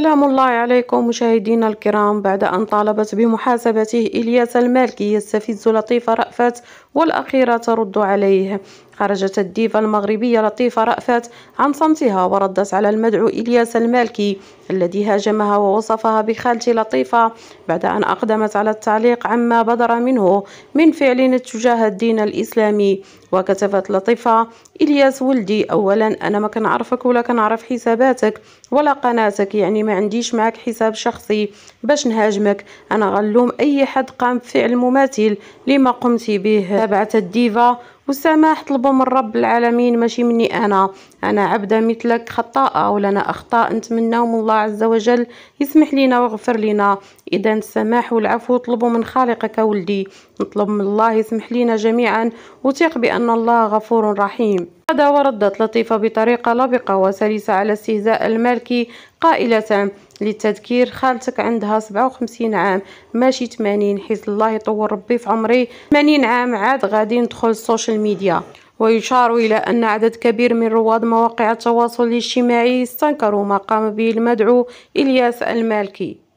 سلام الله عليكم مشاهدينا الكرام بعد أن طالبت بمحاسبته إلياس المالكي يستفز لطيفة رأفت والأخيرة ترد عليه خرجت الديفا المغربية لطيفة رأفت عن صمتها وردت على المدعو إلياس المالكي الذي هاجمها ووصفها بخالتي لطيفة بعد أن أقدمت على التعليق عما بدر منه من فعل تجاه الدين الإسلامي وكتبت لطيفة إلياس ولدي أولا أنا ما كنعرفك ولا كنعرف حساباتك ولا قناتك يعني ما عنديش معك حساب شخصي باش نهاجمك أنا غنلوم أي حد قام بفعل مماثل لما قمت به تابعت الديفا والسماح طلبوا من رب العالمين ماشي مني انا انا عبده مثلك خطاءه ولنا اخطاء نتمناو من الله عز وجل يسمح لينا ويغفر لينا اذا السماح والعفو اطلبوا من خالقك ولدي نطلب من الله يسمح لنا جميعا وثق بان الله غفور رحيم هذا وردت لطيفة بطريقة لبقة وسلسة على استهزاء المالكي قائلة للتذكير خالتك عندها 57 عام ماشي 80 حيث الله يطول ربي في عمري 80 عام عاد غادي ندخل السوشيال ميديا ويشار إلى أن عدد كبير من رواد مواقع التواصل الاجتماعي استنكروا ما قام به المدعو إلياس المالكي